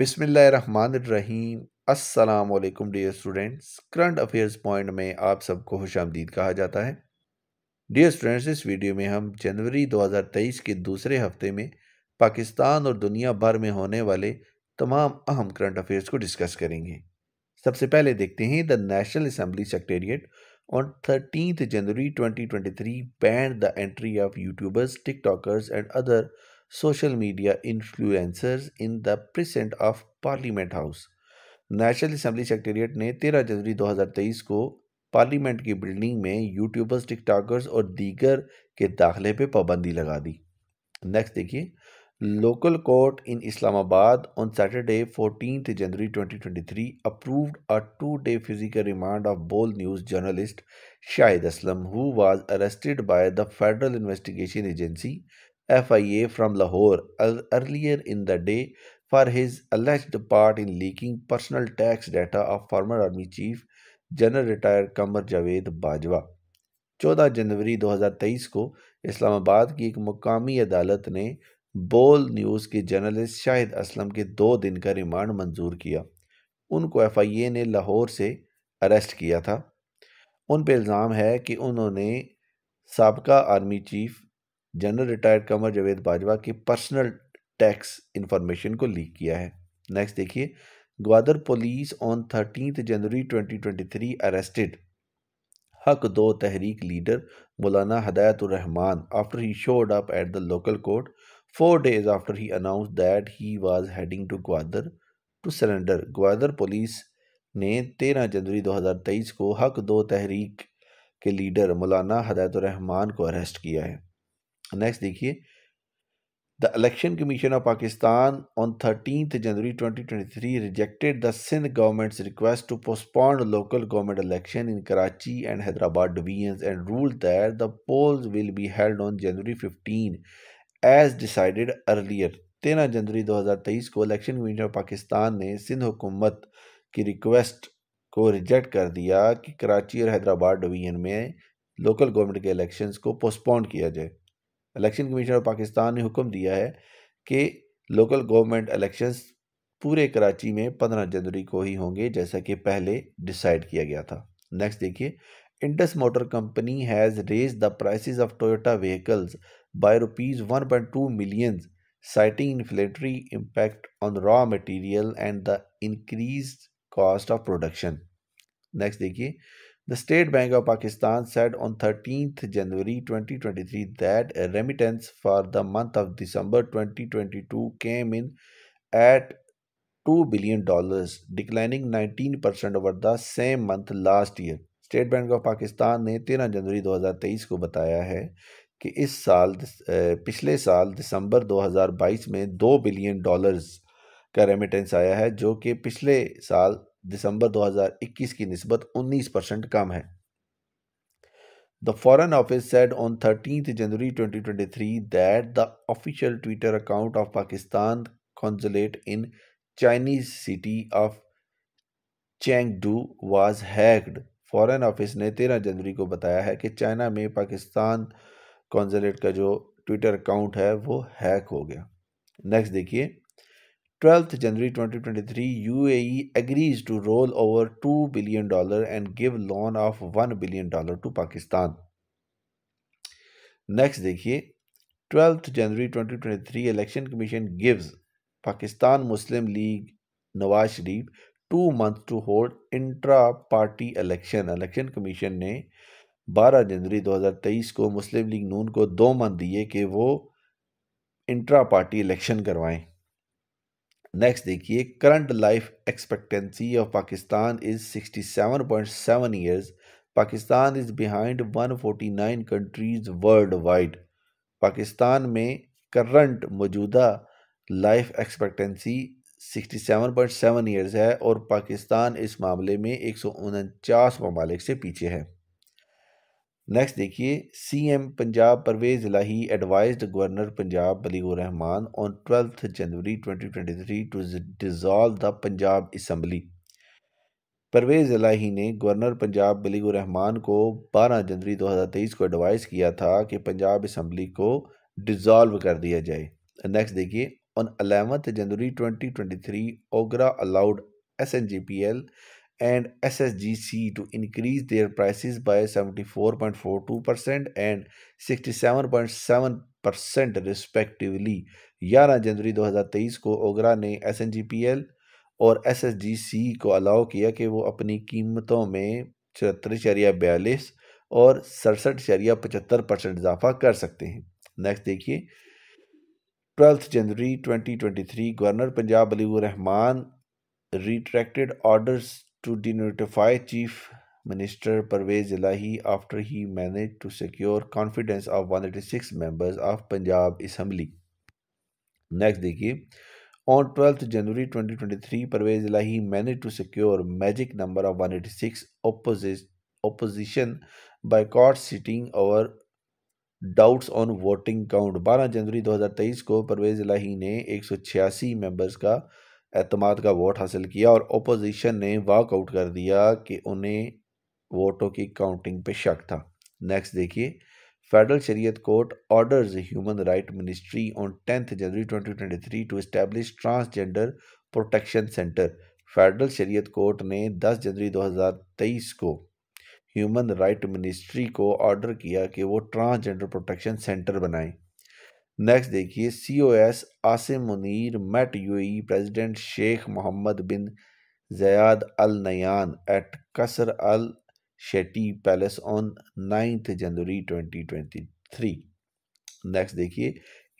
बिसमीम वालेकुम dear students current affairs point में आप सबको खुश आमदीद कहा जाता है डियर स्टूडेंट्स इस वीडियो में हम जनवरी 2023 के दूसरे हफ्ते में पाकिस्तान और दुनिया भर में होने वाले तमाम अहम करंट अफेयर्स को डिस्कस करेंगे सबसे पहले देखते हैं the national assembly secretariat on thirteen January three banned the entry of YouTubers TikTokers and other social media influencers in the precinct of parliament house national assembly secretariat ne 13 january 2023 ko parliament की building में YouTubers TikTokers और दीगर के दाखिले पर पाबंदी लगा दी नेक्स्ट देखिए local court in Islamabad on Saturday fourteen January 2023 approved a two day physical remand of Bol news journalist Shahid Aslam who was arrested by the federal investigation agency FIA from Lahore uh, earlier in the day for his alleged part in leaking personal tax data of former Army Chief general retired Qamar Javed Bajwa 14 जनवरी 2023 को इस्लामाबाद की एक मुकामी अदालत ने बोल news के journalist Shahid Aslam के दो दिन का रिमांड मंजूर किया उनको एफआईए ने लाहौर से अरेस्ट किया था उन पर इल्ज़ाम है कि उन्होंने सबका army chief general retired Qamar Javed Bajwa के पर्सनल टैक्स इन्फॉर्मेशन को लीक किया है नेक्स्ट देखिए Gwadar police on thirteen January 2023 arrested Haq Do Tehreek leader Maulana Hidayatur Rehman after he showed up at the local court four days after he announced that he was heading to Gwadar to surrender Gwadar police ने 13 जनवरी 2023 को हक दो तहरीक के leader Maulana हदायतुररहमान को arrest किया है नेक्स्ट देखिए the election commission of Pakistan on thirteen January 2023 rejected the Sindh government's request to postpone local government election in Karachi and Hyderabad division and rule that the polls will be held on January 15 as decided earlier तेरह जनवरी 2023 को election commission of Pakistan ने सिंध हुकूमत की request को reject कर दिया कि कराची और हैदराबाद डिवीजन में लोकल गवर्नमेंट के इलेक्शंस को पोस्टपोन किया जाए इलेक्शन कमीशन ऑफ पाकिस्तान ने हुक्म दिया है कि लोकल गवर्नमेंट इलेक्शंस पूरे कराची में पंद्रह जनवरी को ही होंगे जैसा कि पहले डिसाइड किया गया था नेक्स्ट देखिए Indus motor company has raised the prices of Toyota vehicles by rupees one point two million citing inflationary impact on raw material and the increase cost of production next देखिए The State Bank of Pakistan said on 13th January 2023 that a remittance for the month of December 2022 came in at $2 billion, dollars declining 19% over the same month last year. State Bank of Pakistan ne 13 January 2023 को बताया है कि इस साल pichle saal December 2022 mein 2 billion dollars ka remittance aaya hai jo ki pichle saal दिसंबर 2021 की नस्बत 19 percent कम है the foreign office said on thirteen January 2023 that the official Twitter account of Pakistan consulate in Chinese city of Chengdu was hacked foreign office ने तेरह जनवरी को बताया है कि चाइना में पाकिस्तान कॉन्जुलेट का जो ट्विटर अकाउंट है वो हैक हो गया नेक्स्ट देखिए 12th January 2023, UAE agrees to roll over $2 billion and give loan of $1 billion to Pakistan. Next, देखिए 12th January 2023, Election Commission gives Pakistan Muslim League Nawaz Sharif two months to hold intra-party election. Election Commission ने 12 जनवरी 2023 को मुस्लिम league नून को दो month दिए कि वो intra party election करवाएं नेक्स्ट देखिए current life expectancy of Pakistan is sixty seven point seven years Pakistan is behind one forty nine countries world wide Pakistan में करंट मौजूदा life expectancy sixty seven point seven years है और पाकिस्तान इस मामले में एक सौ उनचास ममालिक से पीछे है नेक्स्ट देखिए CM Punjab Parvez Elahi advised governor Punjab Balighur Rehman on twelfth January 2023 to dissolve the Punjab assembly Parvez Elahi ने गवर्नर पंजाब बलीगुर रहमान को 12 जनवरी 2023 को एडवाइस किया था कि पंजाब इसम्बली को डिज़ॉल्व कर दिया जाए नेक्स्ट देखिए on eleventh January 2023 OGRA allowed S N G P L and SSGC to increase their prices by 74.42% and 67.7% respectively. 11 जनवरी 2023 को ओगरा ने एस और एस को अलाउ किया कि वो अपनी कीमतों में चौहत्तर शरिया बयालीस और सड़सठ शरिया पचहत्तर परसेंट इजाफा कर सकते हैं नेक्स्ट देखिए ट्वेल्थ जनवरी 2023 गवर्नर पंजाब अलीवर Rehman retracted to denotify Chief Minister Parvez Ilahi after he managed to secure confidence of 186 members of Punjab Assembly. Next देखिए On 12th January 2023, Parvez Ilahi managed to secure magic number of 186 opposite opposition by court sitting over doubts on voting count 12 जनवरी 2023 को परवेज़ इलाही ने 186 members का अतमाद का vote हासिल किया और opposition ने वॉकआउट कर दिया कि उन्हें वोटों की काउंटिंग पे शक था नेक्स्ट देखिए federal Shariat court orders human right ministry on tenth January 2023 to establish transgender protection centre federal Shariat court ने 10 जनवरी 2023 को ह्यूमन राइट मिनिस्ट्री को ऑर्डर किया कि वो ट्रांसजेंडर प्रोटेक्शन सेंटर बनाएं नेक्स्ट देखिए C O S Asim Munir met E president Sheikh Mohammed bin Zayed Al Nahyan at Qasr Al Shati palace on ninth January 2023 next देखिए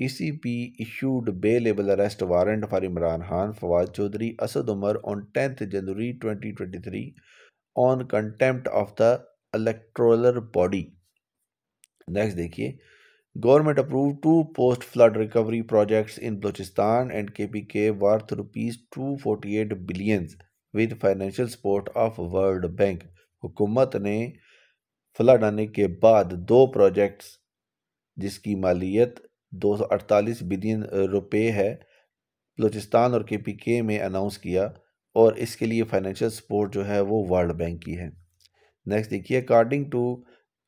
E C P issued bailable arrest warrant for Imran Khan Fawad Chaudhry Asad Umar on tenth January 2023 on contempt of the electoral body next देखिए Government approved two post-flood recovery projects in Balochistan and KPK worth rupees 248 billions with financial support of World Bank. हुकूमत ने flood आने के बाद दो projects जिसकी मालियत 248 billion रुपए है बलोचिस्तान और के में अनाउंस किया और इसके लिए फाइनेंशियल सपोर्ट जो है वो वर्ल्ड बैंक की है नेक्स्ट देखिए according to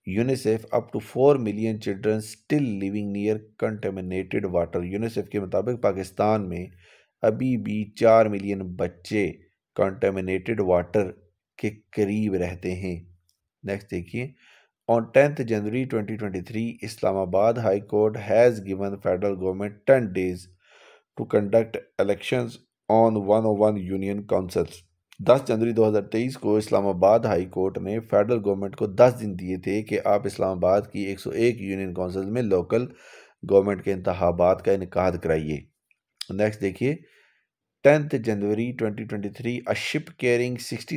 UNICEF up to four million children still living near contaminated water UNICEF के मुताबिक पाकिस्तान में अभी भी चार मिलियन बच्चे कंटेमिनेटेड वाटर के करीब रहते हैं नेक्स्ट देखिए on tenth January 2023 twenty three Islamabad high court has given federal government ten days to conduct election on one O one union councils 10 जनवरी 2023 को इस्लामाबाद हाई कोर्ट ने फेडरल गवर्नमेंट को 10 दिन दिए थे कि आप इस्लामाबाद की 101 यूनियन काउंसिल में लोकल गवर्नमेंट के इंतबात का इनका कराइए नेक्स्ट देखिए tenth January 2023 a ship carrying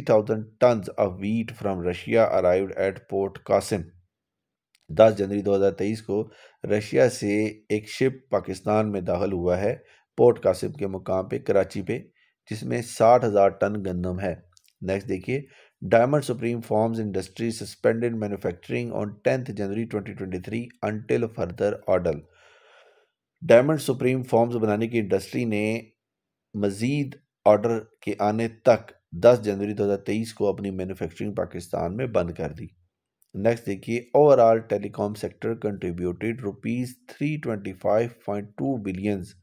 thousand tons of wheat from Russia arrived at port Qasim 10 जनवरी 2023 को रशिया से एक शिप पाकिस्तान में दाखिल हुआ है पोर्ट कासिम के मुकाम पे कराची पे जिसमें साठ हज़ार टन गंदम है नेक्स्ट देखिए diamond supreme foams industry suspended manufacturing on tenth January 2023 until further order diamond supreme foams बनाने की इंडस्ट्री ने मज़ीद ऑर्डर के आने तक 10 जनवरी 2023 को अपनी मैन्युफैक्चरिंग पाकिस्तान में बंद कर दी नेक्स्ट देखिए overall telecom sector contributed rupees three twenty five point two billions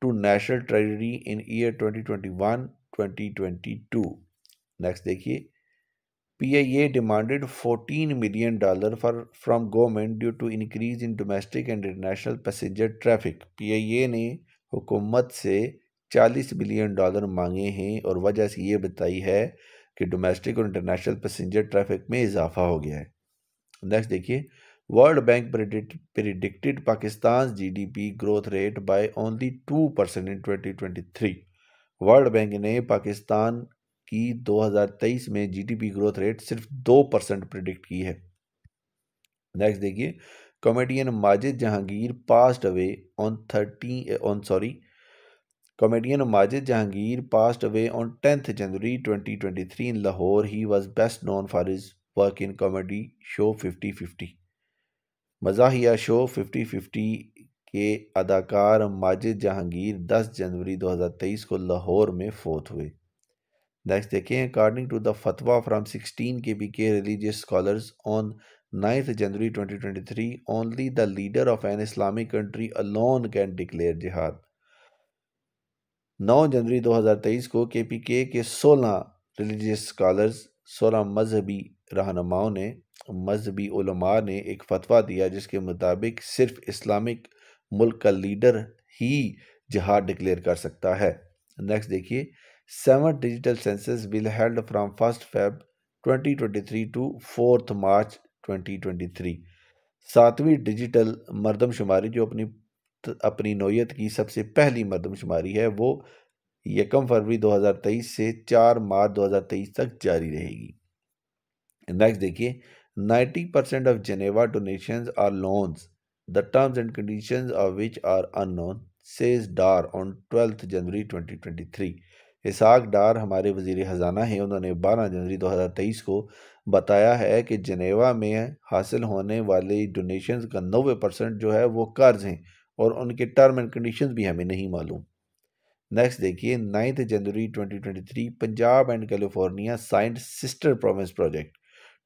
to national treasury in year 2021-2022 next dekhiye PIA demanded 14 million dollar for from government due to increase in domestic and international passenger traffic PIA ne hukumat se 40 billion dollar mange hain aur wajah से ye batayi hai ki domestic aur international passenger traffic mein izafa ho gaya hai next dekhiye World Bank predict, Pakistan Pakistan's GDP growth rate by only twenty in 2023. World Bank ने पाकिस्तान की 2023 में GDP growth rate सिर्फ दो percent predict की है next देखिए comedian Majid Jahangir passed away on thirty on sorry comedian Majid Jahangir passed away on tenth January 2023 in Lahore he was best known for his work in comedy show fifty fifty मज़ाहिया show fifty fifty के अदाकार माजिद जहांगीर 10 जनवरी 2023 को लाहौर में फोत हुए नेक्स्ट देखें according to the fatwa from 16 K B K religious scholars on ninth January 2023 only the leader of an Islamic country alone can declare jihad 9 जनवरी 2023 को के पी के के सोलह रिलीजियस स्कॉलर्स सोलह मजहबी रहनुमाओं ने मजहबी ने एक फतवा दिया जिसके मुताबिक सिर्फ इस्लामिक मुल्क का लीडर ही जहाद डिक्लेयर कर सकता है नेक्स्ट देखिए seven digital census will held from first Feb 2023 to fourth March 2023 सातवीं डिजिटल मरदमशुमारी जो अपनी अपनी नोयत की सबसे पहली मरदमशुमारी है वो यकम फरवरी 2023 से 4 मार्च 2023 तक जारी रहेगी नेक्स्ट देखिए 90% of Geneva donations are loans, the terms and conditions of which are unknown, says Dar on 12th January 2023. Ishaq Dar हमारे वजीर ख़जाना हैं उन्होंने 12 जनवरी 2023 को बताया है कि जनेवा में हासिल होने वाले डोनेशंस का 90 परसेंट जो है वो कर्ज हैं और उनके टर्म एंड कंडीशंस भी हमें नहीं मालूम नेक्स्ट देखिए ninth January 2023 Punjab and California साइंट sister province project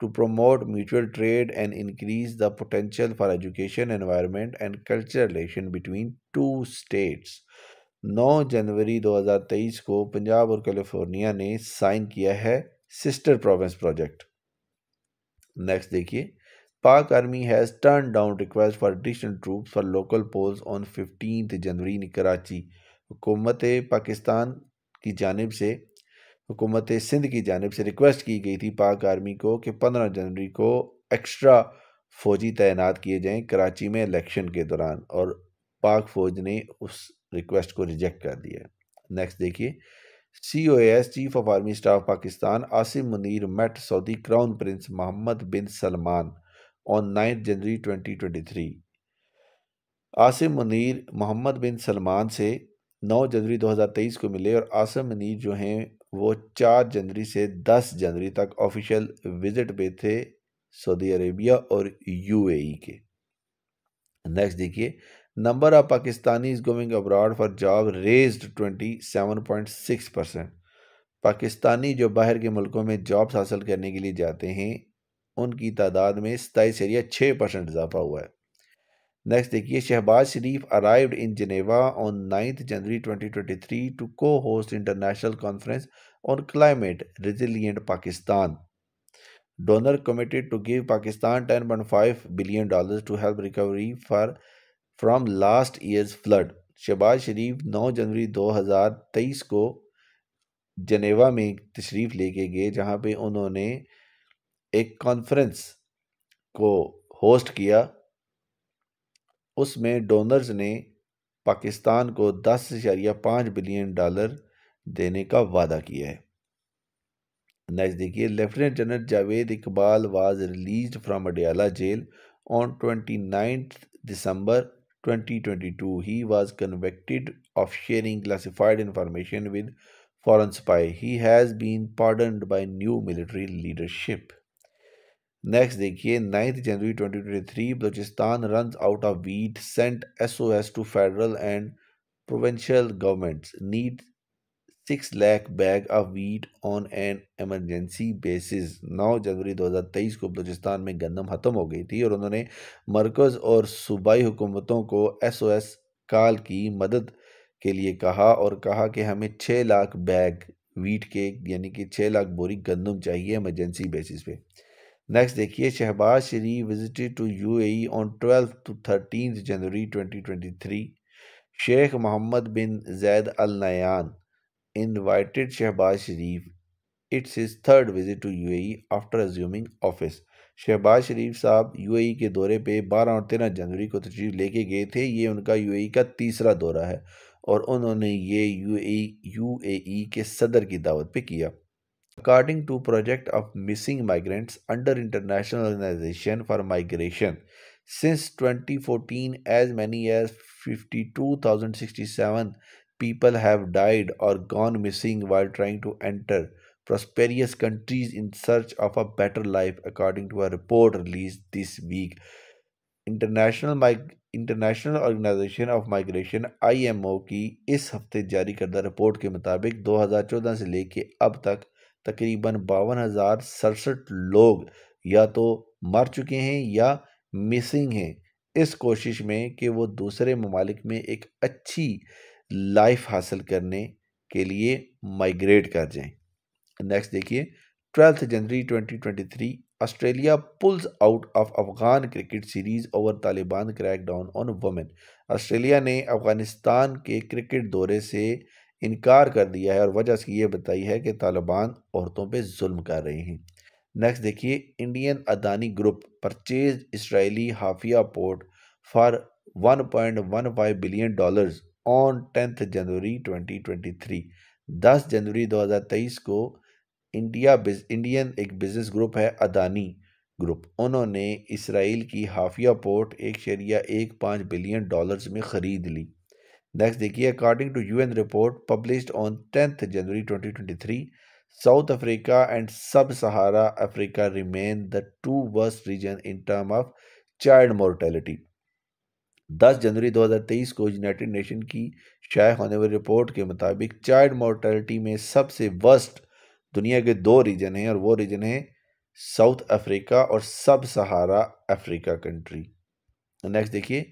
to promote mutual trade and increase the potential for education, environment, and cultural relation between two states. 9 जनवरी 2023 को पंजाब और कैलिफोर्निया ने साइन किया है सिस्टर प्रोविंस प्रोजेक्ट नेक्स्ट देखिए Pak army has turn down request for additional troops for local polls on fifteen January Karachi हुकूमत पाकिस्तान की जानब से हुकूमत सिंध की जानब से रिक्वेस्ट की गई थी पाक आर्मी को कि पंद्रह जनवरी को एक्स्ट्रा फ़ौजी तैनात किए जाएं कराची में इलेक्शन के दौरान और पाक फ़ौज ने उस रिक्वेस्ट को रिजेक्ट कर दिया नेक्स्ट देखिए C O S chief of army staff Pakistan Asim Munir met Saudi crown prince Mohammed bin Salman on nine January twenty twenty three Asim Munir Mohammed bin Salman से 9 जनवरी 2023 को मिले और आसिम मुनीर जो हैं वो चार जनवरी से दस जनवरी तक ऑफिशियल विज़िट पे थे सऊदी अरेबिया और यूएई के नेक्स्ट देखिए number of Pakistani going abroad for job raised twenty seven point six percent Pakistani जो बाहर के मुल्कों में जॉब्स हासिल करने के लिए जाते हैं उनकी तादाद में सताईस एरिया छः परसेंट इजाफा हुआ है नेक्स्ट देखिए Shehbaz Sharif arrived in Geneva on ninth January 2023 to cohost international conference on climate resilient Pakistan donor committed to give Pakistan 10.5 billion dollars to help recovery for from last years flood Shehbaz Sharif 9 जनवरी 2023 को जनेवा में तशरीफ़ लेके गए जहाँ पर उन्होंने एक कॉन्फ्रेंस को होस्ट किया उसमें डोनर्स ने पाकिस्तान को दस इशारिया पाँच बिलियन डॉलर देने का वादा किया है नज़दीकी lieutenant general Javed Iqbal was release from Adiala jail on twenty ninth December twenty twenty two he was convicted of sharing classified information with foreign spy he has been pardoned by new military leadership next देखिए ninth January 2023 Balochistan run out of wheat sent SOS to federal and provincial governments need six lakh bag of wheat on an emergency basis नौ जनवरी 2023 को बलोचिस्तान में गंदम ख़त्म हो गई थी और उन्होंने मरकज़ और सूबाई हुकूमतों को एस ओ एस काल की मदद के लिए कहा और कहा कि हमें छः लाख बैग वीट के यानी कि छः लाख बोरी गंदम चाहिए एमरजेंसी बेसिस पे नेक्स्ट देखिए Shehbaz Sharif visited to UAE on twelfth to thirteen January 2023 Sheikh Mohammed bin Zayed Al Nahyan invited Shehbaz Sharif it's his third visit to UAE after assuming office Shehbaz Sharif साहब यूएई e के दौरे पे 12 और 13 जनवरी को तशरीफ़ लेके गए थे ये उनका यूएई e का तीसरा दौरा है और उन्होंने ये यूएई यूएई e, के सदर की दावत पे किया According to project of missing migrants under International Organization for Migration, since 2014, as many as 52,067 people have died or gone missing while trying to enter prosperous countries in search of a better life, according to a report released this week. International mig international organization of migration IMO की इस हफ्ते जारी करदा report के मुताबिक 2014 से लेकर अब तक तकरीबन बावन हज़ार सड़सठ लोग या तो मर चुके हैं या मिसिंग हैं इस कोशिश में कि वो दूसरे ममालिक में एक अच्छी लाइफ हासिल करने के लिए माइग्रेट कर जाएं नेक्स्ट देखिए twelfth January 2023 Australia pulls out of Afghan cricket series over Taliban crackdown down on women Australia ने अफगानिस्तान के क्रिकेट दौरे से इनकार कर दिया है और वजह से ये बताई है कि तालिबान औरतों पर जुल्म कर रहे हैं नेक्स्ट देखिए Indian Adani group purchase Israeli Haifa port for 1.15 billion dollars on tenth January 2023 10 जनवरी 2023 को इंडिया इंडियन एक बिजनेस ग्रुप है अदानी ग्रुप उन्होंने इसराइल की हाफिया पोर्ट एक शरिया एक पाँच बिलियन डॉलर्स में ख़रीद ली नेक्स्ट देखिए according to UN report published on tenth January 2023 South Africa and sub Sahara Africa remain the two worst region in term of child mortality 10 जनवरी 2023 को यूनाइटेड नेशन की शाये होने वाली रिपोर्ट के मुताबिक चाइल्ड मोर्टेलिटी में सबसे वर्स्ट दुनिया के दो रीजन हैं और वो रीजन हैं साउथ अफ्रीका और sub Sahara Africa country next देखिए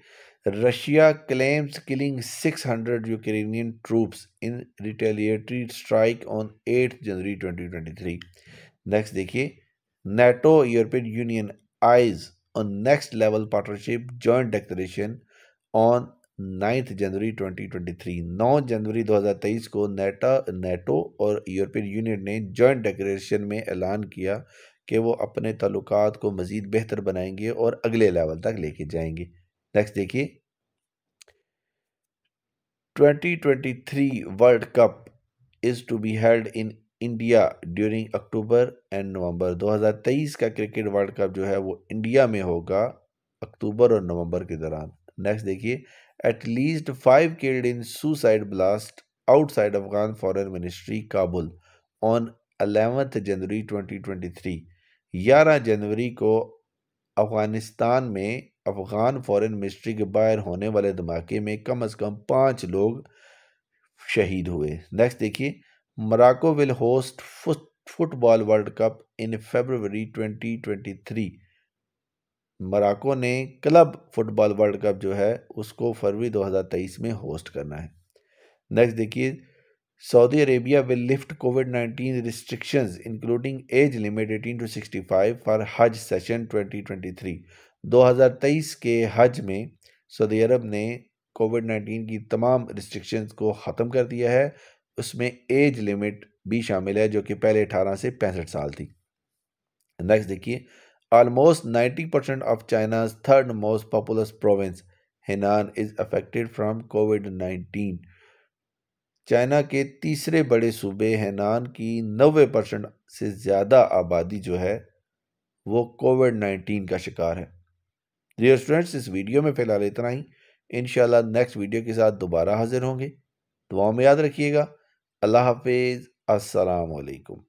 Russia claims killing 600 Ukrainian troops in retaliatory strike on 8 January 2023 next देखिए NATO European Union eyes on next level partnership joint declaration on ninth January 2023 9 जनवरी 2023 को NATO NATO और European Union ने joint declaration में ऐलान किया कि वो अपने तल्लुक को मज़ीद बेहतर बनाएंगे और अगले लेवल तक लेके जाएंगे नेक्स्ट देखिए 2023 World Cup is to be held in India during October and November 2023 का क्रिकेट वर्ल्ड कप जो है वो इंडिया में होगा अक्टूबर और नवंबर के दौरान नेक्स्ट देखिए at least five killed in suicide blast outside Afghan foreign ministry Kabul on eleventh January 2023 ग्यारह जनवरी को अफ़गानिस्तान में अफ़गान फॉरेन मिनिस्ट्री के बाहर होने वाले धमाके में कम अज़ कम पाँच लोग शहीद हुए नेक्स्ट देखिए Morocco will host football World Cup in February 2023 Morocco ने क्लब फुटबॉल वर्ल्ड कप जो है उसको फरवरी 2023 में होस्ट करना है नेक्स्ट देखिए nineteen restriction including age limit 19 to sixty five for 18 session 65, twenty three दो 2023. 2023 के हज में सऊदी अरब ने कोविड 19 की तमाम रिस्ट्रिक्शंस को ख़त्म कर दिया है उसमें एज लिमिट भी शामिल है जो कि पहले 18 से पैंसठ साल थी नेक्स्ट देखिए almost 90 percent of China's third most populous province Henan is affected from COVID nineteen China के तीसरे बड़े सूबे हैनान की नबे परसेंट से ज़्यादा आबादी जो है वो कोविड नाइन्टीन का शिकार है डियर स्टूडेंट्स इस वीडियो में फ़िलहाल इतना ही इन नेक्स्ट वीडियो के साथ दोबारा हाजिर होंगे दुआओं में याद रखिएगा अल्लाह हाफिज़ असलकम